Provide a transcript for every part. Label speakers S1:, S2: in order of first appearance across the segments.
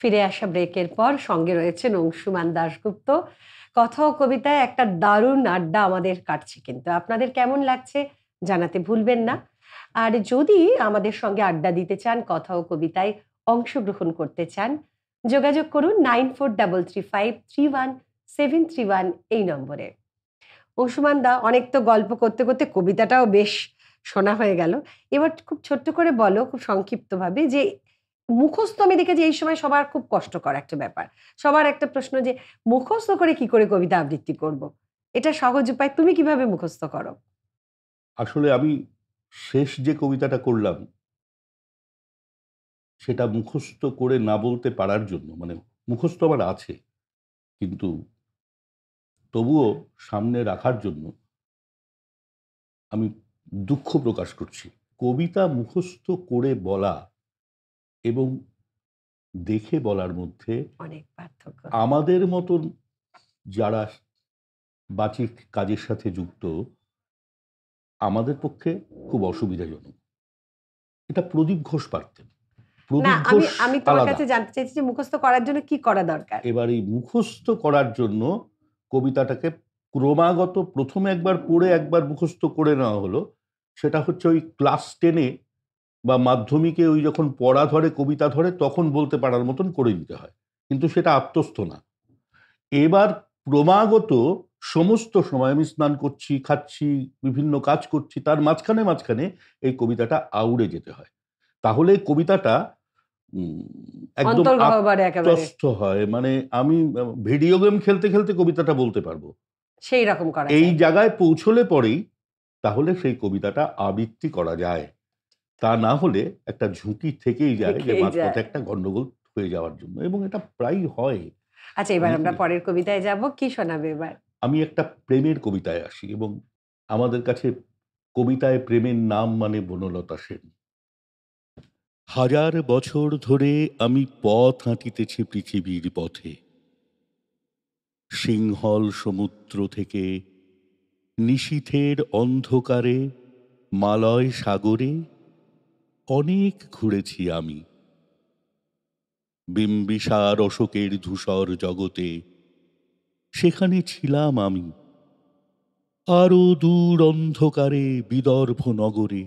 S1: ফিরে আসা ব্রেকের পর সঙ্গে রয়েছেন অংশুমান দাশগুপ্ত কথা ও কবিতায় একটা দারুণ আড্ডা আমাদের কাটছে কিন্তু আপনাদের কেমন লাগছে জানাতে ভুলবেন না আর যদি আমাদের সঙ্গে আড্ডা দিতে চান কথা ও কবিতায় অংশগ্রহণ করতে চান যোগাযোগ করুন nine four double three five three one seven three one এই নম্বরে অংশুমান দা অনেক তো গল্প করতে করতে কবিতাটাও বেশ শোনা হয়ে গেল এবার খুব ছোট্ট করে বলো খুব সংক্ষিপ্তভাবে যে মুখস্থ আমি দেখেছি এই সময় সবার খুব কষ্টকর একটা ব্যাপার সবার একটা প্রশ্ন যে মুখস্থ করে কি করে কবিতা আবৃত্তি করব। এটা সহজ উপায় তুমি কিভাবে মুখস্থ করো
S2: আসলে আমি শেষ যে কবিতাটা করলাম সেটা মুখস্থ করে না বলতে পারার জন্য মানে মুখস্থ আমার আছে কিন্তু তবুও সামনে রাখার জন্য আমি দুঃখ প্রকাশ করছি কবিতা মুখস্থ করে বলা এবং দেখে বলার মধ্যে
S1: অনেক পার্থক্য আমাদের
S2: মতন যারা বাচিক কাজের সাথে যুক্ত আমাদের পক্ষে খুব অসুবিধাজনক এটা প্রদীপ ঘোষ পারতেন না আমি আমি তোমার কাছে
S1: জানতে চাইছি যে মুখস্থ করার জন্য কি
S2: করা দরকার এবার এই মুখস্থ করার জন্য কবিতাটাকে ক্রমাগত প্রথমে একবার পড়ে একবার মুখস্থ করে নেওয়া হলো সেটা হচ্ছে ওই ক্লাস টেনে বা মাধ্যমিকে ওই যখন পড়া ধরে কবিতা ধরে তখন বলতে পারার মতন করে দিতে হয় কিন্তু সেটা আত্মস্থ না এবার ক্রমাগত সমস্ত সময় আমি স্নান করছি খাচ্ছি বিভিন্ন কাজ করছি তার মাঝখানে মাঝখানে এই কবিতাটা আউড়ে যেতে হয় তাহলে কবিতাটা একদম আত্মস্থ হয় মানে আমি ভিডিও গেম খেলতে খেলতে কবিতাটা বলতে পারবো
S1: সেই রকম এই
S2: জায়গায় পৌঁছলে পরেই তাহলে সেই কবিতাটা আবৃত্তি করা যায় তা না হলে একটা ঝুঁকি থেকেই যায় যে মাঝপথে একটা গন্ডগোল হয়ে যাওয়ার জন্য এবং এটা প্রায় হয়
S1: আচ্ছা এবার আমরা পরের কবিতায় যাব কি শোনাবে এবার
S2: আমি একটা প্রেমের কবিতায় আসি এবং আমাদের কাছে কবিতায় প্রেমের নাম মানে বনলতা সেন হাজার বছর ধরে আমি পথ হাঁটিতেছি পৃথিবীর পথে সিংহল সমুদ্র থেকে নিশীথের অন্ধকারে মালয় সাগরে অনেক ঘুরেছি আমি বিম্বিসার অশোকের ধূসর জগতে সেখানে ছিলাম আমি আরো দূর অন্ধকারে বিদর্ভ নগরে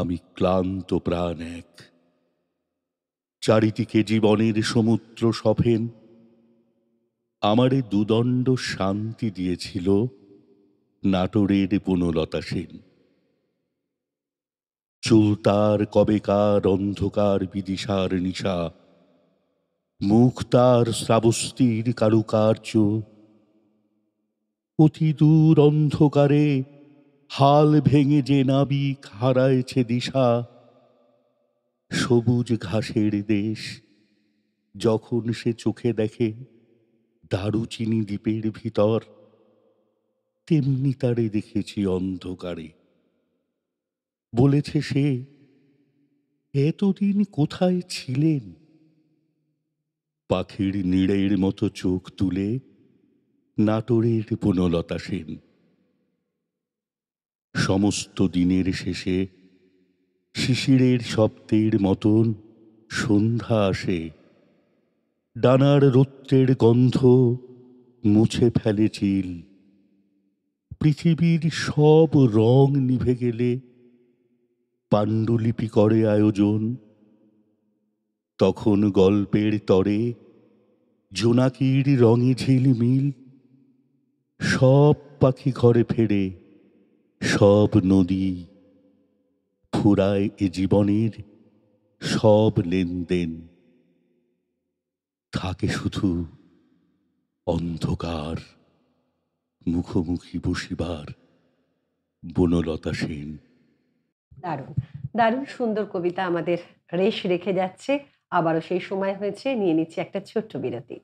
S2: আমি ক্লান্ত প্রাণ এক চারিদিকে জীবনের সমুদ্র সফেন আমারে দুদণ্ড শান্তি দিয়েছিল নাটোরের পুনলতা সেন চুল তার কবেকার অন্ধকার বিদিশার নিশা মুখ তার শ্রাবস্তির কারুকার্য অতি দূর অন্ধকারে হাল ভেঙে যে নাবিক হারায়ছে দিশা সবুজ ঘাসের দেশ যখন সে চোখে দেখে দারুচিনি দ্বীপের ভিতর তেমনি তারে দেখেছি অন্ধকারে বলেছে সে এতদিন কোথায় ছিলেন পাখির নিড়ের মতো চোখ তুলে নাটোরের পুনলতা সেন সমস্ত দিনের শেষে শিশিরের শব্দের মতন সন্ধ্যা আসে ডানার রৌদ্রের গন্ধ মুছে ফেলে চিল পৃথিবীর সব রং নিভে গেলে পাণ্ডুলিপি করে আয়োজন তখন গল্পের তরে জোনাকির রঙে ঝিলমিল সব পাখি ঘরে ফেরে সব নদী ফুরায় এ জীবনের সব লেনদেন থাকে শুধু অন্ধকার মুখোমুখি বসিবার বনলতা সেন
S1: দারুণ দারুণ সুন্দর কবিতা আমাদের রেশ রেখে যাচ্ছে আবারও সেই সময় হয়েছে নিয়ে নিচ্ছি একটা ছোট্ট বিরতি